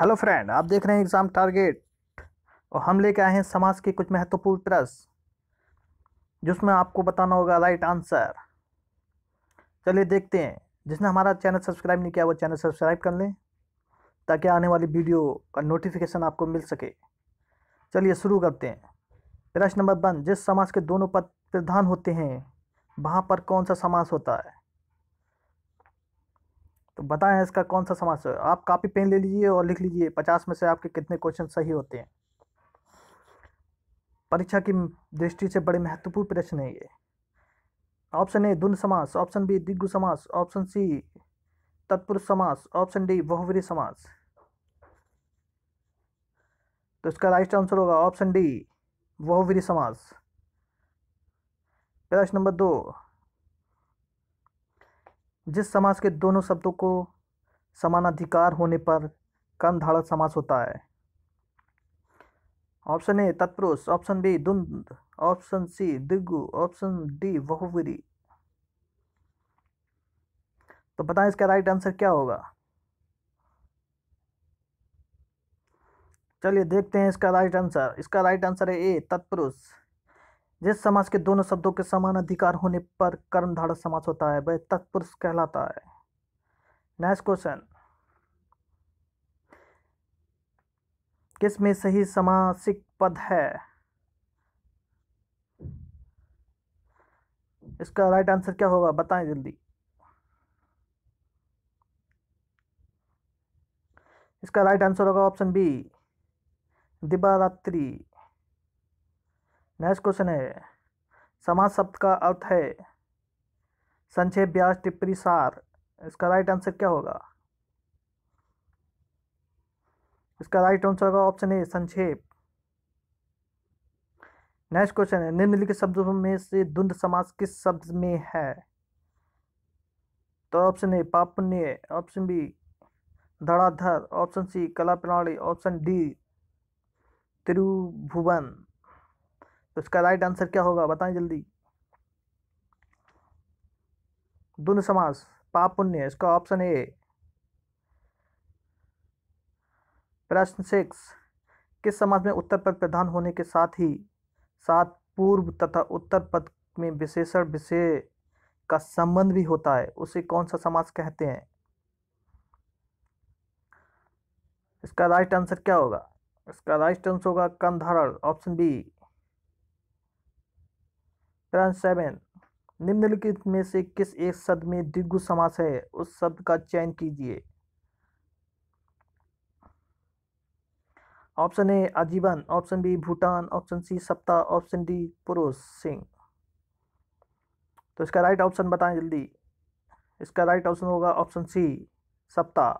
hello friend आप देख रहे हैं एग्ज़ाम टारगेट और हम लेके आए हैं समाज के कुछ महत्वपूर्ण प्रश्न जिसमें आपको बताना होगा राइट आंसर चलिए देखते हैं जिसने हमारा चैनल सब्सक्राइब नहीं किया वो चैनल सब्सक्राइब कर लें ताकि आने वाली वीडियो का नोटिफिकेशन आपको मिल सके चलिए शुरू करते हैं प्रश्न नंबर वन जिस समाज के दोनों पद प्रधान होते हैं वहाँ पर कौन सा समाज होता है तो बताएं इसका कौन सा समास आप कापी पेन ले लीजिए और लिख लीजिए पचास में से आपके कितने क्वेश्चन सही होते हैं परीक्षा की दृष्टि से बड़े महत्वपूर्ण प्रश्न है ये ऑप्शन ए दुन समास ऑप्शन बी दिग्गु समास ऑप्शन सी तत्पुरुष समास ऑप्शन डी बहुवरी समास तो इसका राइट आंसर होगा ऑप्शन डी बहुवरी समास प्रश्न नंबर दो जिस समाज के दोनों शब्दों को समानाधिकार होने पर कम धारक समास होता है ऑप्शन ए तत्पुरुष ऑप्शन बी दुंद ऑप्शन सी दिग्गु ऑप्शन डी बहुवरी तो बताएं इसका राइट आंसर क्या होगा चलिए देखते हैं इसका राइट आंसर इसका राइट आंसर है ए तत्पुरुष जिस समाज के दोनों शब्दों के समान अधिकार होने पर कर्मधारा समाज होता है वह तत्पुरुष कहलाता है नेक्स्ट क्वेश्चन किस में सही समासिक पद है इसका राइट आंसर क्या होगा बताएं जल्दी इसका राइट आंसर होगा ऑप्शन बी दिवारात्रि नेक्स्ट क्वेश्चन है समाज शब्द का अर्थ है संक्षेप ब्याज टिप्पणी सार इसका राइट आंसर क्या होगा इसका राइट आंसर होगा ऑप्शन ए संक्षेप नेक्स्ट क्वेश्चन है निम्नलिखित शब्दों में से द्वंद्व समास किस शब्द में है तो ऑप्शन ए पापुण्य ऑप्शन बी धड़ाधर ऑप्शन सी कला प्रणाली ऑप्शन डी त्रिभुवन तो इसका राइट आंसर क्या होगा बताएं जल्दी दुन समास पाप पुण्य इसका ऑप्शन ए प्रश्न सिक्स किस समाज में उत्तर पद प्रधान होने के साथ ही साथ पूर्व तथा उत्तर पद में विशेषण विषय का संबंध भी होता है उसे कौन सा समाज कहते हैं इसका राइट आंसर क्या होगा इसका राइट आंसर होगा कंधारण ऑप्शन बी प्रश्न सेवन निम्नलिखित में से किस एक शब्द में दिग्गु समास है उस शब्द का चयन कीजिए ऑप्शन ए आजीवन option B Bhutan option C सप्ताह ऑप्शन डी पुरुष सिंह तो इसका राइट ऑप्शन बताएं जल्दी इसका राइट ऑप्शन होगा ऑप्शन सी सप्ताह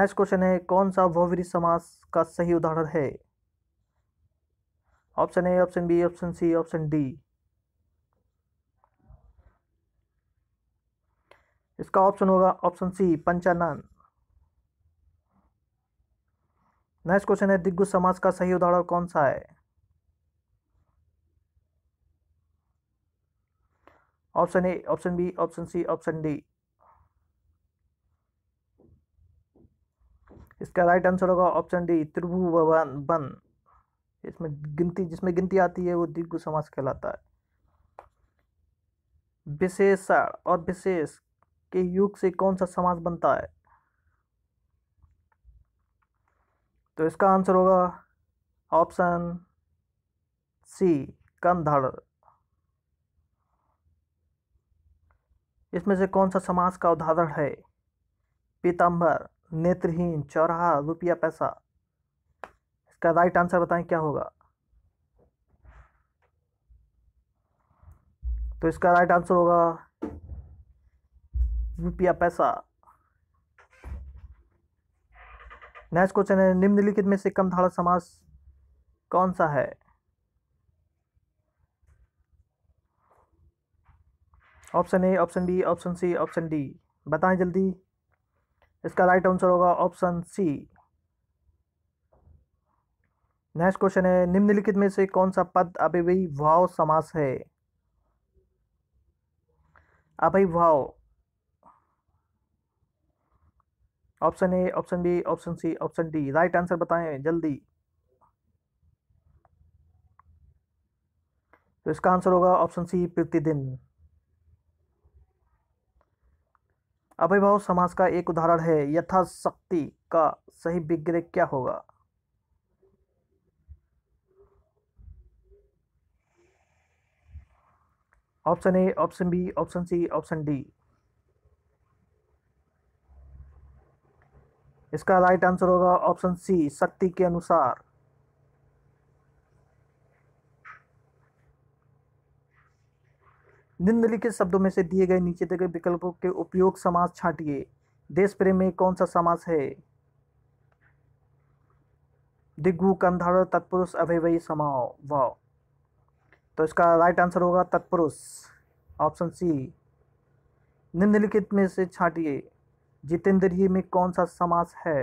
नेक्स्ट क्वेश्चन है कौन सा भौवरी समास का सही उदाहरण है option A option B option C option D इसका ऑप्शन होगा ऑप्शन सी पंचानन नेक्स्ट क्वेश्चन है दिग्गज समाज का सही उदाहरण कौन सा है option A option B option C option D इसका राइट आंसर होगा ऑप्शन डी त्रिभुवन बन इसमें गिनती जिसमें गिनती आती है वो दिग्गु समास कहलाता है विशेषण और विशेष के युग से कौन सा समास बनता है तो इसका आंसर होगा ऑप्शन सी कंधड़ इसमें से कौन सा समास का उदाहरण है पीताम्बर नेत्रहीन चौराहा रुपया पैसा इसका राइट आंसर बताएं क्या होगा तो इसका राइट आंसर होगा रुपया पैसा नेक्स्ट क्वेश्चन है निम्नलिखित में से कम धारा समास कौन सा है option A option B option C option D बताएं जल्दी इसका राइट आंसर होगा ऑप्शन सी नेक्स्ट क्वेश्चन है निम्नलिखित में से कौन सा पद अभिभाव समास है अभिभाव option A option B option C option D right answer बताएं जल्दी तो इसका आंसर होगा ऑप्शन सी प्रतिदिन अभिभाव समास का एक उदाहरण है यथाशक्ति का सही विग्रह क्या होगा option A option B option C option D इसका राइट आंसर होगा ऑप्शन सी शक्ति के अनुसार निम्नलिखित शब्दों में से दिए गए नीचे दिए गए विकल्पों के उपयोग समाज छाटिए देश प्रेम में कौन सा समाज है दिग्गु कंधार तत्पुरुष अभय वही समाओ वाह तो इसका राइट आंसर होगा तत्पुरुष ऑप्शन सी निम्नलिखित में से छाटिए जितेंद्रिय में कौन सा समास है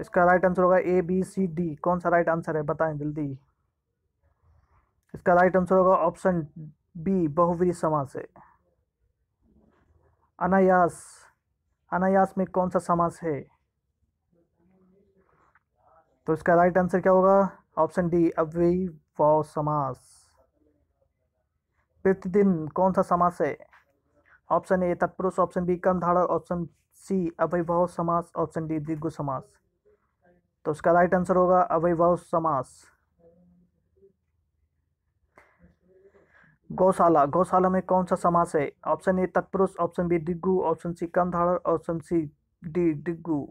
इसका राइट आंसर होगा ए बी सी डी कौन सा राइट आंसर है बताएं जल्दी इसका राइट आंसर होगा ऑप्शन बी बहुवी समास है अनायास अनायास में कौन सा समास है तो इसका राइट आंसर क्या होगा ऑप्शन डी अव्ययी व समास प्रतिदिन कौन सा समास है ऑप्शन ए तत्पुरुष ऑप्शन बी धारा ऑप्शन सी अवैभव समास ऑप्शन डी दीर्घ समास तो उसका राइट आंसर होगा अवैभव समास गौशाला गौशाला में कौन सा समास है ऑप्शन ए तत्पुरुष ऑप्शन बी दिग्गु ऑप्शन सी धारा ऑप्शन सी डी दिग्गु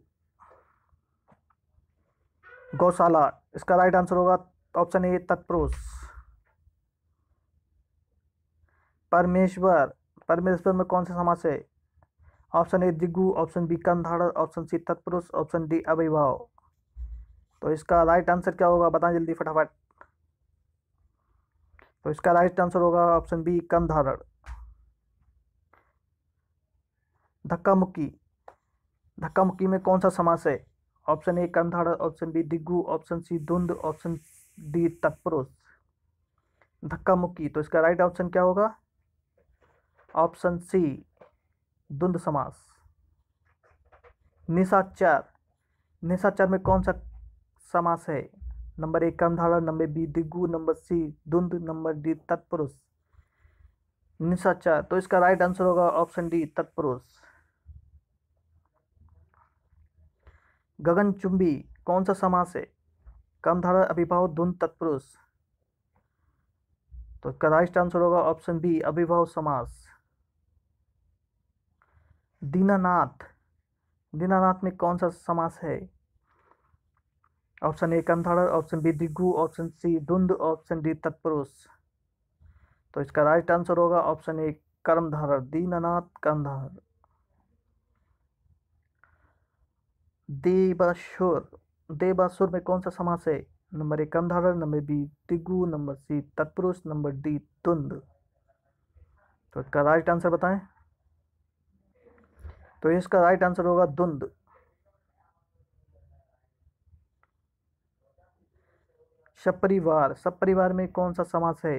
गौशाला इसका राइट आंसर होगा ऑप्शन ए तत्पुरुष परमेश्वर परमेश्वर में कौन से समास है ऑप्शन ए दिग्गु ऑप्शन बी कंधार ऑप्शन सी तत्पुरुष ऑप्शन डी अभिभाव तो इसका राइट आंसर क्या होगा बताएं जल्दी फटाफट तो इसका राइट आंसर होगा ऑप्शन बी कंधारण धक्का मुक्की धक्का मुक्की में कौन सा समास है ऑप्शन ए कंधाड़ ऑप्शन बी दिग्गू ऑप्शन सी धुंध ऑप्शन डी तत्पुरुष धक्का मुक्की तो इसका राइट ऑप्शन क्या होगा ऑप्शन सी द्वंद समास निशाचार निशाचार में कौन सा समास है नंबर एक कर्मधारा नंबर बी दिग्गु नंबर सी धुंध नंबर डी तत्पुरुष निशाचार तो इसका राइट आंसर होगा ऑप्शन डी तत्पुरुष गगनचुंबी कौन सा समास है कामधारा अभिभाव धुन तत्पुरुष तो इसका राइट आंसर होगा ऑप्शन बी अभिभाव समास दीनानाथ दीनानाथ में कौन सा समास है ऑप्शन ए कंधारा ऑप्शन बी दिग्गु ऑप्शन सी धुंध ऑप्शन डी तत्पुरुष तो इसका राइट आंसर होगा ऑप्शन ए कर्मधारा दीनानाथ कर्मधार देबासुर देबासुर में कौन सा समास है नंबर एक कंधार नंबर बी तिगु नंबर सी तत्पुरुष नंबर डी तुंद तो इसका राइट आंसर बताएं तो इसका राइट आंसर होगा धुंध सपरिवार सपरिवार में कौन सा समास है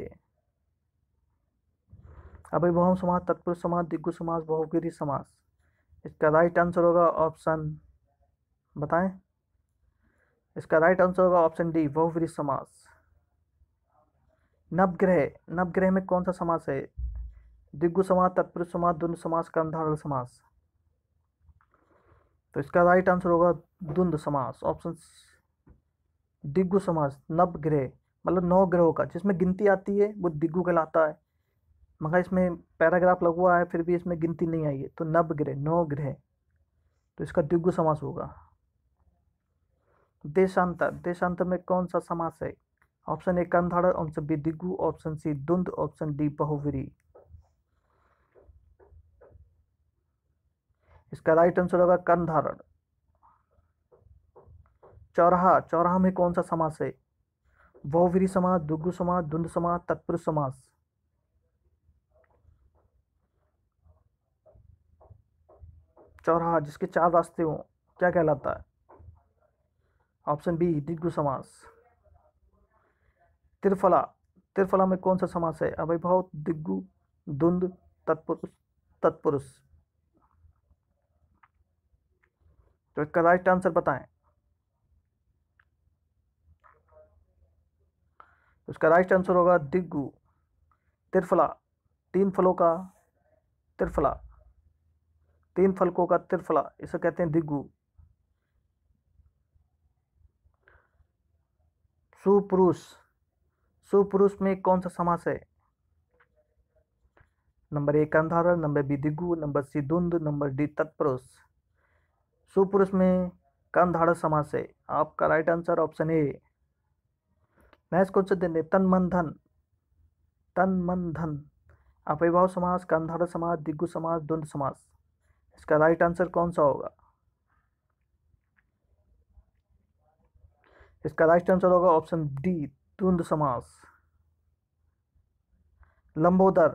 बहुम समाज तत्पुरुष समाज दिग्गु समास बहुगिरी समास इसका राइट आंसर होगा ऑप्शन बताएं इसका राइट आंसर होगा ऑप्शन डी बहुवरी समास नवग्रह नवग्रह में कौन सा समास है दिग्गु समास तत्पुरुष समास द्वंद समास कंधारण समास तो इसका राइट आंसर होगा द्वंद समास ऑप्शन दिग्गु समास नवग्रह मतलब नौ ग्रहों का जिसमें गिनती आती है वो दिग्गु कहलाता है मगर इसमें पैराग्राफ लगा हुआ है फिर भी इसमें गिनती नहीं आई है तो नवग्रह नौ ग्रह तो इसका दिग्गु समास होगा देशांतर देशांतर में कौन सा समास है ऑप्शन ए कंधार ऑप्शन बी दिग्गु ऑप्शन सी धुंध ऑप्शन डी बहुवरी इसका राइट आंसर होगा कंधारण चौराहा चौराहा में कौन सा समास है बहुवीरी समास दुग्गु समास धुंध समास तत्पुरुष समास चौराहा जिसके चार रास्ते हो क्या कहलाता है ऑप्शन बी दिग्गु समास त्रिफला त्रिफला में कौन सा समास है अभिभाव दिग्गु धुंध तत्पुरुष तत्पुरुष तो इसका राइट आंसर बताएं उसका राइट आंसर होगा दिग्गु त्रिफला तीन फलों का त्रिफला तीन फलकों का त्रिफला इसे कहते हैं दिग्गु सुपुरुष सुपुरुष में कौन सा समास है नंबर ए कंधार नंबर बी दिग्गु नंबर सी धुंध नंबर डी तत्पुरुष सुपुरुष में कंधार समास है आपका right answer option A next question देने तन मन धन तन मन धन अपैभाव समास कंधार समास दिग्गु समास धुंध समास इसका राइट आंसर कौन सा होगा इसका राइट आंसर होगा ऑप्शन डी द्वंद समास लंबोदर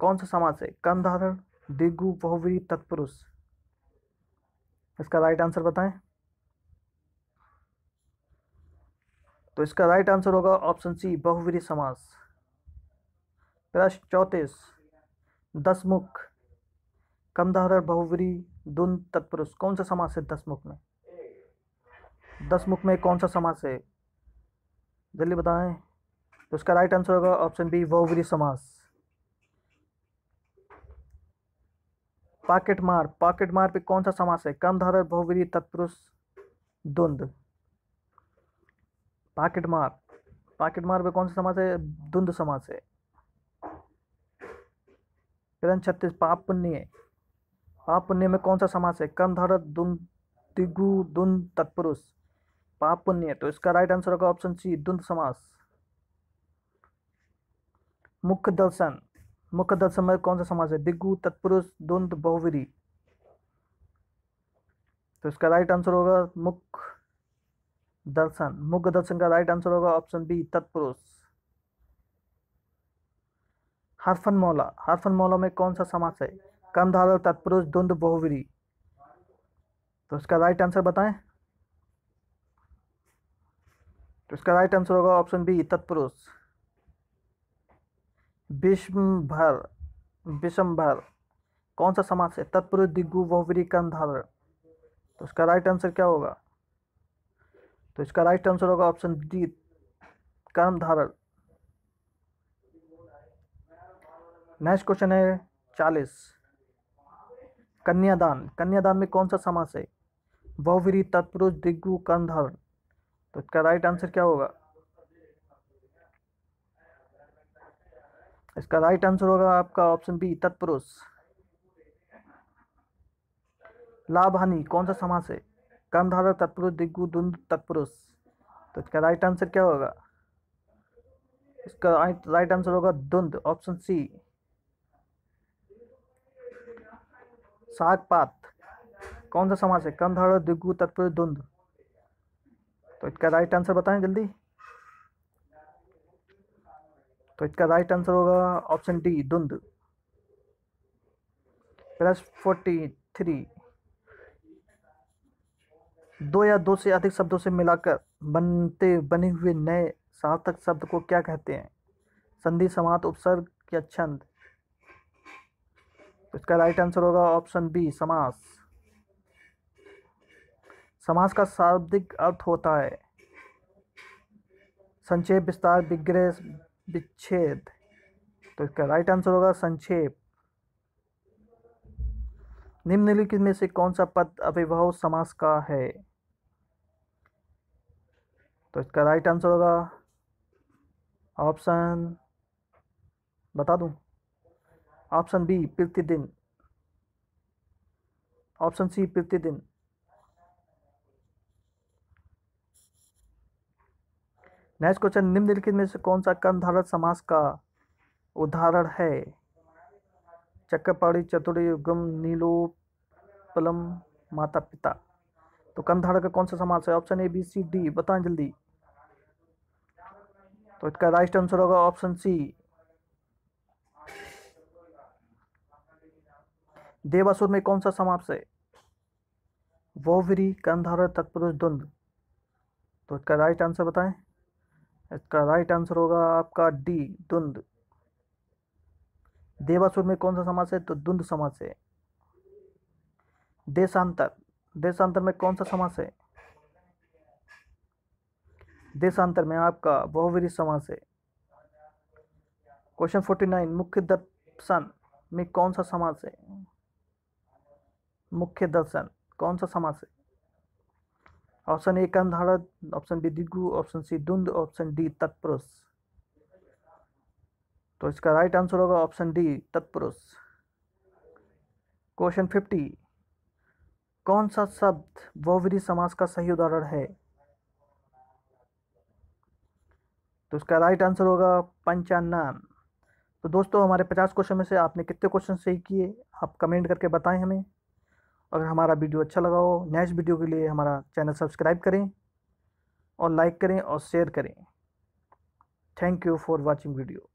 कौन सा समास है कंधारण दिगु बहुवी तत्पुरुष इसका राइट आंसर बताएं तो इसका राइट आंसर होगा ऑप्शन सी बहुवीरी समास प्रश्न चौंतीस दसमुख कंधारण बहुवीरी दुन तत्पुरुष कौन सा समास है दसमुख में दस मुख में कौन सा समास है जल्दी बताएं तो इसका राइट आंसर होगा ऑप्शन बी बहुवरी समास पॉकेट मार पॉकेट मार पे कौन सा समास है कम धारक बहुवरी तत्पुरुष धुंध पॉकेट मार पॉकेट मार पे कौन सा समास है धुंध समास है ग्रंथ छत्तीस पाप पुण्य पाप पुण्य में कौन सा समास है कम धारक दुन तिगु दुन तत्पुरुष पाप पुण्य तो इसका राइट आंसर होगा ऑप्शन सी द्वंद समास मुख्य दर्शन मुख्य दर्शन में कौन सा समास है दिग्गु तत्पुरुष द्वंद बहुविधि तो इसका राइट आंसर होगा मुख्य दर्शन मुख्य दर्शन का राइट आंसर होगा ऑप्शन बी तत्पुरुष हरफन मौला हरफन मौला में कौन सा समास है कंधार तत्पुरुष द्वंद बहुविधि तो इसका राइट आंसर बताएं तो इसका राइट आंसर होगा ऑप्शन बी तत्पुरुष विश्वभर विषम्भर कौन सा समास है तत्पुरुष दिग्गु बहुवरी कंधार तो इसका राइट आंसर क्या होगा तो इसका राइट आंसर होगा ऑप्शन डी कर्म धारण नेक्स्ट क्वेश्चन है चालीस कन्यादान कन्यादान में कौन सा समास है वहवीरी तत्पुरुष दिग्गु धारण तो इसका राइट आंसर क्या होगा इसका राइट आंसर होगा आपका ऑप्शन बी तत्पुरुष लाभ हानि कौन सा समास है धारा तत्पुरुष दिग्गु द्वंद तत्पुरुष तो इसका राइट आंसर क्या होगा इसका राइट आंसर होगा द्वंद ऑप्शन सी सागपात कौन सा समास है धारा दिग्गु तत्पुरुष द्वंद तो इसका राइट आंसर बताएं जल्दी तो इसका राइट आंसर होगा ऑप्शन डी धुंध प्लस फोर्टी थ्री दो या दो से अधिक शब्दों से मिलाकर बनते बने हुए नए सार्थक शब्द को क्या कहते हैं संधि समात उपसर्ग या छंद तो इसका राइट आंसर होगा ऑप्शन बी समास समाज का शाब्दिक अर्थ होता है संक्षेप विस्तार विग्रह विच्छेद तो इसका राइट आंसर होगा संक्षेप निम्नलिखित में से कौन सा पद अभिभाव समास का है तो इसका राइट आंसर होगा ऑप्शन बता दूं ऑप्शन बी प्रतिदिन ऑप्शन सी प्रतिदिन नेक्स्ट क्वेश्चन निम्नलिखित में से कौन सा कंधारत धारक समास का उदाहरण है चक्रपाड़ी चतुरी युगम नीलोपलम माता पिता तो कर्म धारक का कौन सा समास है option A B C D बताएं जल्दी तो इसका राइट आंसर होगा ऑप्शन सी देवासुर में कौन सा समाप्त है वोवरी कंधार तत्पुरुष द्वंद तो इसका राइट आंसर बताएं इसका राइट आंसर होगा आपका डी धुंध देवासुर में कौन सा समास है तो धुंध समास है देशांतर देशांतर में कौन सा समास है देशांतर में आपका बहुवीरी समास है क्वेश्चन फोर्टी नाइन मुख्य दर्शन में कौन सा समास है मुख्य दर्शन कौन सा समास है ऑप्शन ए कंधाड़ा ऑप्शन बी दिग्गु ऑप्शन सी धुंध ऑप्शन डी तत्पुरुष तो इसका राइट आंसर होगा ऑप्शन डी तत्पुरुष क्वेश्चन फिफ्टी कौन सा शब्द बहुविधि समास का सही उदाहरण है तो इसका राइट आंसर होगा पंचान्नाम तो दोस्तों हमारे पचास क्वेश्चन में से आपने कितने क्वेश्चन सही किए आप कमेंट करके बताएं हमें अगर हमारा वीडियो अच्छा लगा हो नेक्स्ट वीडियो के लिए हमारा चैनल सब्सक्राइब करें और लाइक करें और शेयर करें thank you for watching video